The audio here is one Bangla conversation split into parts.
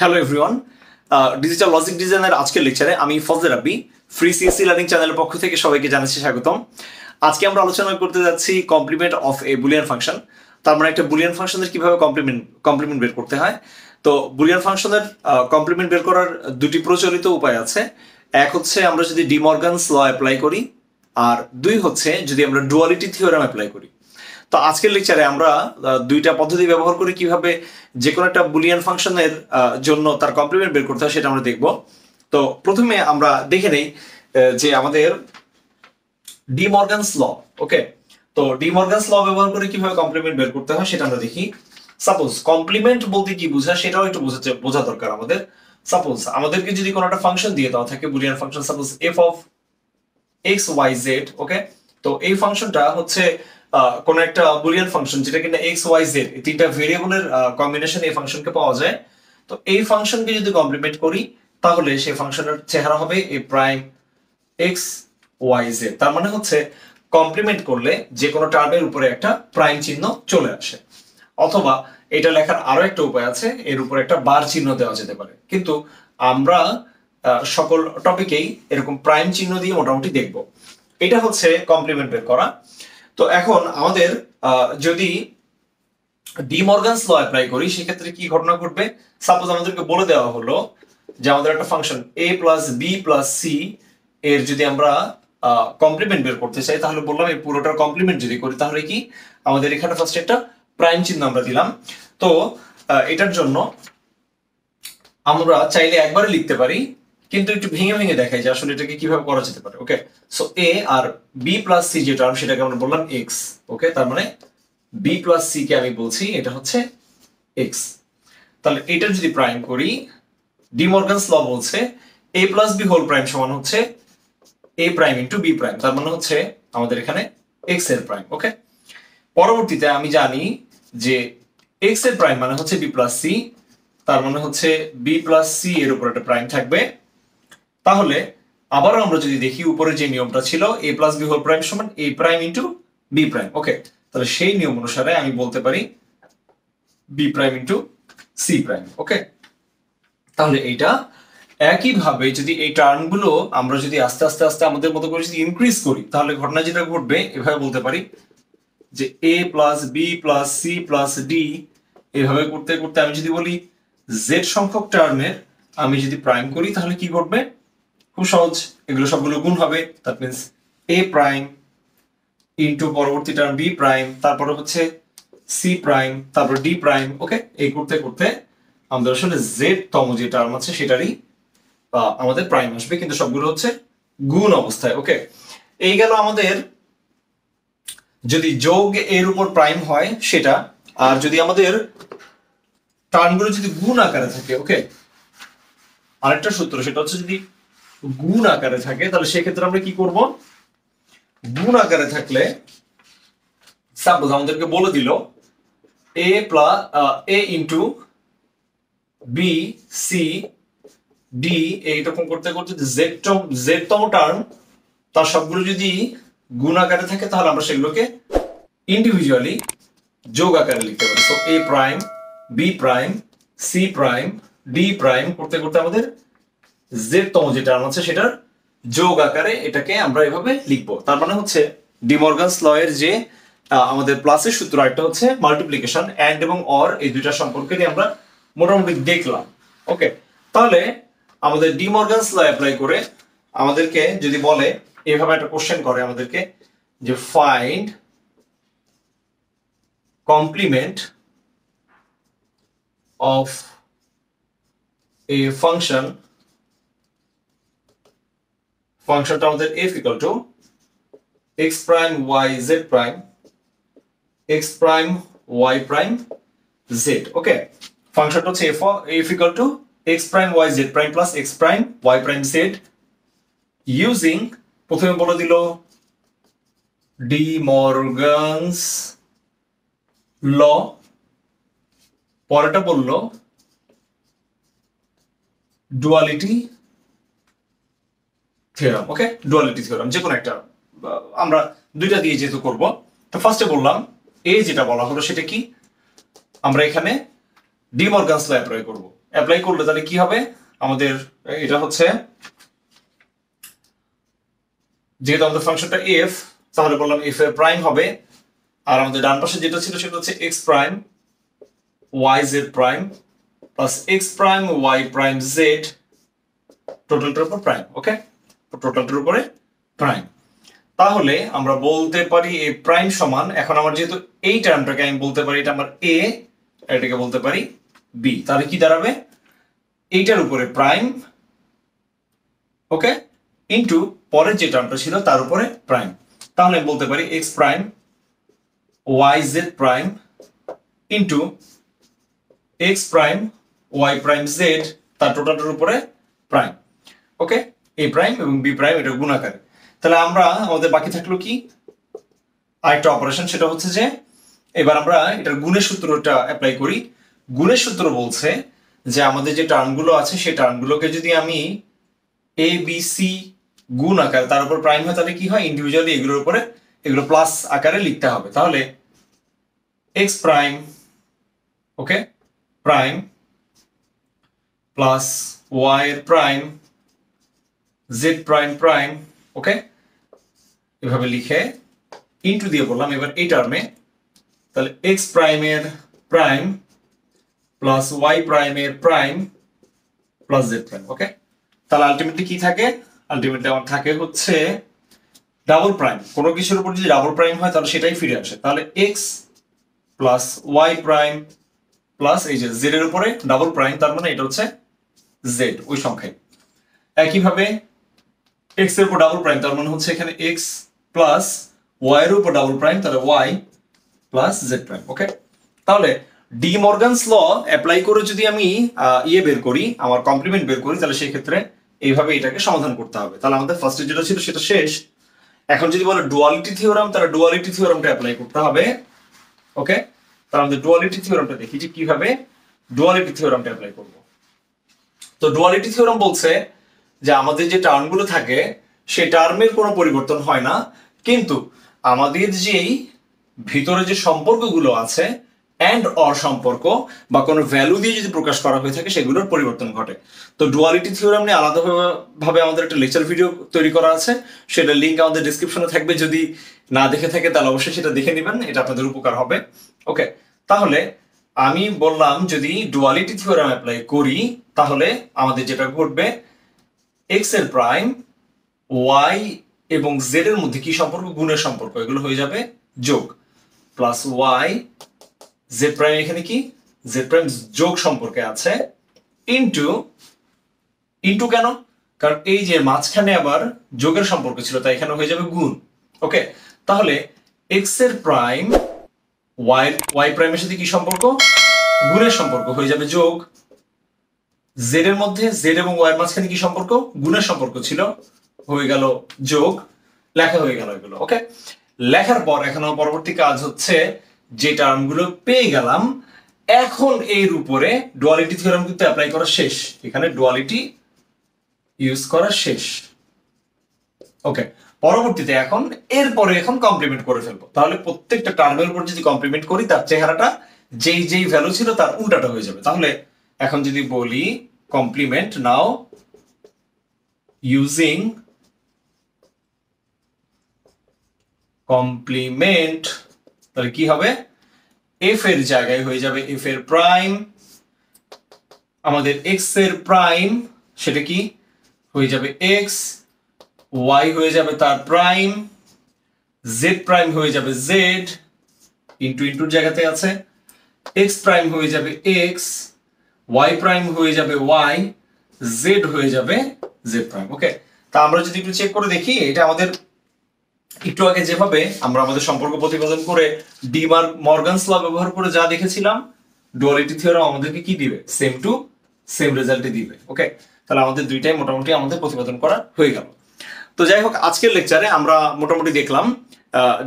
হ্যালো এভরিওয়ান ডিজিটাল লজিক ডিজাইনের আজকের লেকচারে আমি ফজল আব্বি ফ্রি সিএসি লার্নিং চ্যানেলের পক্ষ থেকে সবাইকে জানাচ্ছি স্বাগতম আজকে আমরা আলোচনা করতে যাচ্ছি complement of a Boolean function তার মানে একটা বুলিয়ান ফাংশনের কিভাবে কমপ্লিমেন্ট কমপ্লিমেন্ট বের করতে হয় তো বুলিয়ান ফাংশনের কমপ্লিমেন্ট বের করার দুটি প্রচলিত উপায় আছে এক হচ্ছে আমরা যদি ডিমর্গানস ল অ্যাপ্লাই করি আর দুই হচ্ছে যদি আমরা ডুয়ালিটি থিওরাম অ্যাপ্লাই করি তো আজকের লেকচারে আমরা দুইটা পদ্ধতি ব্যবহার করে কিভাবে যে কোনো একটা বুলিয়ান ফাংশনের জন্য তার কমপ্লিমেন্ট বের করতে হয় সেটা আমরা দেখব তো প্রথমে আমরা দেখে নেই যে আমাদের ডি মর্গানস ল ওকে তো ডি মর্গানস ল ব্যবহার করে কিভাবে কমপ্লিমেন্ট বের করতে হয় সেটা আমরা দেখি সাপোজ কমপ্লিমেন্ট বলতে কি বোঝা সেটাও একটু বোঝাতে বোঝা দরকার আমাদের সাপোজ আমাদেরকে যদি কোনো একটা ফাংশন দিয়ে দেওয়া থাকে Boolean function suppose F of X Y Z okay তো এই ফাংশনটা হচ্ছে কোন একটা বুলিয়ান ফাংশন যেটা কিনা এক্স ওয়াই জেড এই তিনটা ভেরিয়েবলের কম্বিনেশন এই ফাংশনকে পাওয়া যায় তো এই ফাংশনকে যদি কমপ্লিমেন্ট করি তাহলে সেই ফাংশনের চেহারা হবে A prime X Y Z তার মানে হচ্ছে কমপ্লিমেন্ট করলে যে কোনো টার্মের উপরে একটা প্রাইম চিহ্ন চলে আসে অথবা এটা লেখার আরো একটা উপায় আছে এর উপরে একটা বার চিহ্ন দেওয়া যেতে পারে কিন্তু আমরা সকল টপিকেই এরকম প্রাইম চিহ্ন দিয়ে মোটামুটি দেখব এটা হচ্ছে কমপ্লিমেন্ট বের করা তো এখন আমাদের যদি ডিমর্গানস ল অ্যাপ্লাই করি সেক্ষেত্রে কি ঘটনা ঘটবে সাপোজ আমাদেরকে বলে দেওয়া হলো যে আমাদের একটা function A plus B plus C এর যদি আমরা কমপ্লিমেন্ট বের করতে চাই তাহলে বললাম এই পুরোটার কমপ্লিমেন্ট যদি করি তাহলে কি আমাদের এখানে ফার্স্ট একটা প্রাইম চিহ্ন আমরা দিলাম তো এটার জন্য আমরা চাইলে একবারে লিখতে পারি কিন্তু একটু ভেঙে ভেঙে দেখাই যে আসলে এটাকে কিভাবে করা যেতে পারে okay so A or B plus C যে টার্ম সেটাকে আমরা বললাম এক্স ওকে তার মানে বি প্লাস সি কে আমি বলছি এটা হচ্ছে এক্স তাহলে এটা যদি প্রাইম করি ডিমর্গানস ল বলছে A plus B whole prime সমান হচ্ছে A prime into B prime তার মানে হচ্ছে আমাদের এখানে এক্স এর প্রাইম ওকে পরবর্তীতে আমি জানি যে এক্স এর প্রাইম মানে হচ্ছে বি প্লাস সি তার মানে হচ্ছে বি প্লাস সি এর উপর একটা প্রাইম থাকবে তাহলে আবারও আমরা যদি দেখি উপরে যে নিয়মটা ছিল A plus B whole prime সমান A prime into B prime okay তাহলে সেই নিয়ম অনুসারে আমি বলতে পারি B prime into C prime okay তাহলে এইটা একইভাবে যদি এই টার্নগুলো আমরা যদি আস্তে আস্তে আস্তে আমাদের মতো করে যদি ইনক্রিজ করি তাহলে ঘটনা যেটা ঘটবে এভাবে বলতে পারি যে A plus B plus C plus D এভাবে করতে করতে আমি যদি বলি জেড সংখ্যক টার্মের আমি যদি প্রাইম করি তাহলে কি ঘটবে খুব সহজ এগুলো সবগুলো গুণ হবে that means A prime into পরবর্তী টার্ম বি প্রাইম তারপরে হচ্ছে সি প্রাইম তারপর ডি প্রাইম ওকে এই করতে করতে আমাদের আসলে জেড তম যে টার্ম আছে সেটারই আমাদের প্রাইম আসবে কিন্তু সবগুলো হচ্ছে গুণ অবস্থায় ওকে এই গেল আমাদের যদি যোগ এর উপর প্রাইম হয় সেটা আর যদি আমাদের টার্মগুলো যদি গুণ আকারে থাকে ওকে আরেকটা সূত্র সেটা হচ্ছে যদি গুণ আকারে থাকে তাহলে সেক্ষেত্রে আমরা কি করব গুণ আকারে থাকলে সাপোজ আমাদেরকে বলে দিল A plus A into B C D এইরকম করতে করতে জেড জেডতম টার্ম তার সবগুলো যদি গুণ আকারে থাকে তাহলে আমরা সেগুলোকে ইন্ডিভিজুয়ালি যোগ আকারে লিখতে পারি so A prime B prime C prime D prime করতে করতে আমাদের জেড তম যে আছে সেটার যোগ আকারে এটাকে আমরা এভাবে লিখবো তার মানে হচ্ছে ডিমর্গানস ল এর যে আমাদের প্লাসের সূত্র একটা হচ্ছে মাল্টিপ্লিকেশন অ্যান্ড এবং অর এই দুইটা সম্পর্কে নিয়ে আমরা মোটামুটি দেখলাম ওকে তাহলে আমাদের ডিমর্গানস ল অ্যাপ্লাই করে আমাদেরকে যদি বলে এভাবে একটা কোশ্চেন করে আমাদেরকে যে find complement of a function ফাংশনটা আমাদের f equal to x prime y z prime x prime y prime z okay ফাংশনটা হচ্ছে f f equal to x prime y z prime plus x prime y prime z using প্রথমে বলে দিল ডি মর্গানস ল পরেটা বলল duality theorem okay duality theorem যে কোনো একটা আমরা দুইটা দিয়ে যেহেতু করব তো ফার্স্টে বললাম এ যেটা বলা হলো সেটা কি আমরা এখানে ডিমর্গানস ল অ্যাপ্লাই করব অ্যাপ্লাই করলে তাহলে কি হবে আমাদের এটা হচ্ছে যেহেতু আমাদের ফাংশনটা এফ তাহলে বললাম এফ এর প্রাইম হবে আর আমাদের ডান পাশে যেটা ছিল সেটা হচ্ছে X prime Y Z prime plus X prime Y prime Z টোটালটার উপর প্রাইম ওকে টোটালটার উপরে প্রাইম তাহলে আমরা বলতে পারি এ প্রাইম সমান এখন আমার যেহেতু এই টার্মটাকে আমি বলতে পারি এটা আমার এ এটাকে বলতে পারি বি তাহলে কি দাঁড়াবে এইটার উপরে প্রাইম ওকে ইন্টু পরের যে টার্মটা ছিল তার উপরে প্রাইম তাহলে বলতে পারি X prime Y Z prime into X prime Y prime Z তার টোটালটার উপরে প্রাইম ওকে এ প্রাইম এবং বি প্রাইম এটা আকারে তাহলে আমরা আমাদের বাকি থাকলো কি আরেকটা অপারেশন সেটা হচ্ছে যে এবার আমরা এটার গুণের সূত্রটা অ্যাপ্লাই করি গুণের সূত্র বলছে যে আমাদের যে টার্মগুলো আছে সেই টার্মগুলোকে যদি আমি এ বি সি গুণ আকারে তার উপর প্রাইম হয় তাহলে কি হয় ইন্ডিভিজুয়ালি এগুলোর উপরে এগুলো প্লাস আকারে লিখতে হবে তাহলে X prime okay prime plus Y এর prime Z prime prime okay এভাবে লিখে ইনটু দিয়ে বললাম এবার এই টার্মে তাহলে এক্স প্রাইমের প্রাইম প্লাস ওয়াই প্রাইমের prime plus Z prime okay তাহলে আলটিমেটলি কি থাকে আলটিমেটলি আমার থাকে হচ্ছে ডাবল প্রাইম কোনো কিছুর উপর যদি ডাবল প্রাইম হয় তাহলে সেটাই ফিরে আসে তাহলে X plus Y prime plus এই যে জেড এর উপরে ডাবল প্রাইম তার মানে এটা হচ্ছে জেড ওই সংখ্যায় একইভাবে এক্স এর উপর ডাবল প্রাইম তার মানে হচ্ছে এখানে এক্স প্লাস ওয়াই এর উপর ডাবল প্রাইম তাহলে Y plus Z prime okay তাহলে ডি মর্গানস ল অ্যাপ্লাই করে যদি আমি ইয়ে বের করি আমার কমপ্লিমেন্ট বের করি তাহলে সেই ক্ষেত্রে এইভাবে এটাকে সমাধান করতে হবে তাহলে আমাদের ফার্স্টে যেটা ছিল সেটা শেষ এখন যদি বলে ডুয়ালিটি থিওরাম তাহলে ডুয়ালিটি থিওরামটা অ্যাপ্লাই করতে হবে ওকে তাহলে আমাদের ডুয়ালিটি থিওরামটা দেখি যে কিভাবে ডুয়ালিটি থিওরামটা অ্যাপ্লাই করব তো ডুয়ালিটি থিওরাম বলছে যে আমাদের যে টার্মগুলো থাকে সে টার্মের কোনো পরিবর্তন হয় না কিন্তু আমাদের যেই ভিতরে যে সম্পর্কগুলো আছে অ্যান্ড অর সম্পর্ক বা কোনো ভ্যালু দিয়ে যদি প্রকাশ করা হয়ে থাকে সেগুলোর পরিবর্তন ঘটে তো ডুয়ালিটি থিওরাম নিয়ে আলাদাভাবে আমাদের একটা লেকচার ভিডিও তৈরি করা আছে সেটা লিঙ্ক আমাদের ডিসক্রিপশনে থাকবে যদি না দেখে থাকে তাহলে অবশ্যই সেটা দেখে নেবেন এটা আপনাদের উপকার হবে ওকে তাহলে আমি বললাম যদি ডুয়ালিটি থিওরাম অ্যাপ্লাই করি তাহলে আমাদের যেটা ঘটবে এক্স প্রাইম ওয়াই এবং জেড এর মধ্যে কি সম্পর্ক গুণের সম্পর্ক এগুলো হয়ে যাবে যোগ প্লাস ওয়াই জেড প্রাইম এখানে কি জেড প্রাইম যোগ সম্পর্কে আছে ইন্টু ইন্টু কেন কারণ এই যে মাঝখানে আবার যোগের সম্পর্ক ছিল তাই এখানে হয়ে যাবে গুণ ওকে তাহলে এক্স এর প্রাইম ওয়াই ওয়াই প্রাইমের সাথে কি সম্পর্ক গুণের সম্পর্ক হয়ে যাবে যোগ জেড এর মধ্যে জেড এবং ওয়াই এর মাঝখানে কি সম্পর্ক গুণের সম্পর্ক ছিল হয়ে গেল যোগ লেখা হয়ে গেল এগুলো ওকে লেখার পর এখানে পরবর্তী কাজ হচ্ছে যে টার্মগুলো পেয়ে গেলাম এখন এর উপরে ডুয়ালিটি থিওরাম কিন্তু অ্যাপ্লাই করা শেষ এখানে ডুয়ালিটি ইউজ করা শেষ ওকে পরবর্তীতে এখন এরপরে এখন কমপ্লিমেন্ট করে ফেলবো তাহলে প্রত্যেকটা টার্মের উপর যদি কমপ্লিমেন্ট করি তার চেহারাটা যেই যেই ভ্যালু ছিল তার উল্টাটা হয়ে যাবে তাহলে এখন যদি বলি কমপ্লিমেন্ট নাও ইউজিং কমপ্লিমেন্ট তাহলে কি হবে এফ এর জায়গায় হয়ে যাবে এফ এর প্রাইম আমাদের এক্স এর প্রাইম সেটা কি হয়ে যাবে এক্স ওয়াই হয়ে যাবে তার প্রাইম জেড প্রাইম হয়ে যাবে জেড ইন্টু ইন্টুর জায়গাতে আছে এক্স প্রাইম হয়ে যাবে এক্স ওয়াই প্রাইম হয়ে যাবে ওয়াই জেড হয়ে যাবে জেড প্রাইম ওকে তা আমরা যদি একটু চেক করে দেখি এটা আমাদের একটু আগে যেভাবে আমরা আমাদের সম্পর্ক প্রতিবেদন করে ডিমার মর্গানস ল ব্যবহার করে যা দেখেছিলাম ডুয়ালিটি থিওরাম আমাদেরকে কি দিবে সেম টু সেম রেজাল্টই দিবে ওকে তাহলে আমাদের দুইটাই মোটামুটি আমাদের প্রতিবেদন করা হয়ে গেল তো যাই হোক আজকের লেকচারে আমরা মোটামুটি দেখলাম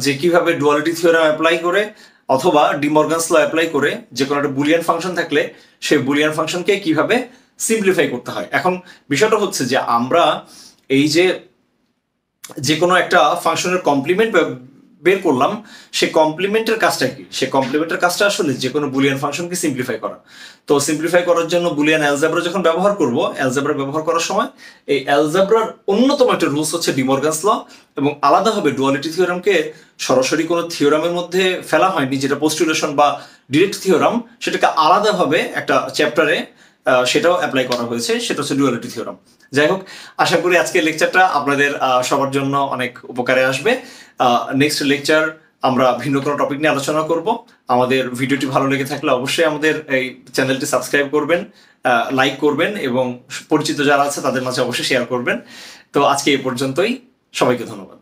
যে কিভাবে ডুয়ালিটি থিওরাম অ্যাপ্লাই করে অথবা ডিমর্গানস ল অ্যাপ্লাই করে যে কোনো একটা বুলিয়ান ফাংশন থাকলে সেই বুলিয়ান ফাংশনকে কিভাবে সিম্পলিফাই করতে হয় এখন বিষয়টা হচ্ছে যে আমরা এই যে যে কোনো একটা ফাংশনের কমপ্লিমেন্ট বের করলাম সে কমপ্লিমেন্টের কাজটা কি সে কমপ্লিমেন্টের কাজটা আসলে যে কোনো বুলিয়ান ফাংশনকে সিম্পলিফাই করা তো সিম্পলিফাই করার জন্য বুলিয়ান অ্যালজাব্রা যখন ব্যবহার করব অ্যালজাব্রা ব্যবহার করার সময় এই অ্যালজাব্রার অন্যতম একটা রুলস হচ্ছে ডিমর্গানস ল এবং আলাদাভাবে ডুয়ালিটি থিওরামকে সরাসরি কোনো থিওরামের মধ্যে ফেলা হয়নি যেটা পোস্টুলেশন বা ডিরেক্ট থিওরাম সেটাকে আলাদাভাবে একটা চ্যাপ্টারে সেটাও অ্যাপ্লাই করা হয়েছে সেটা হচ্ছে ডুয়ালিটি থিওরাম যাই হোক আশা করি আজকের লেকচারটা আপনাদের সবার জন্য অনেক উপকারে আসবে নেক্সট লেকচার আমরা ভিন্ন কোনো টপিক নিয়ে আলোচনা করব আমাদের ভিডিওটি ভালো লেগে থাকলে অবশ্যই আমাদের এই চ্যানেলটি সাবস্ক্রাইব করবেন লাইক করবেন এবং পরিচিত যারা আছে তাদের মাঝে অবশ্যই শেয়ার করবেন তো আজকে এই পর্যন্তই সবাইকে ধন্যবাদ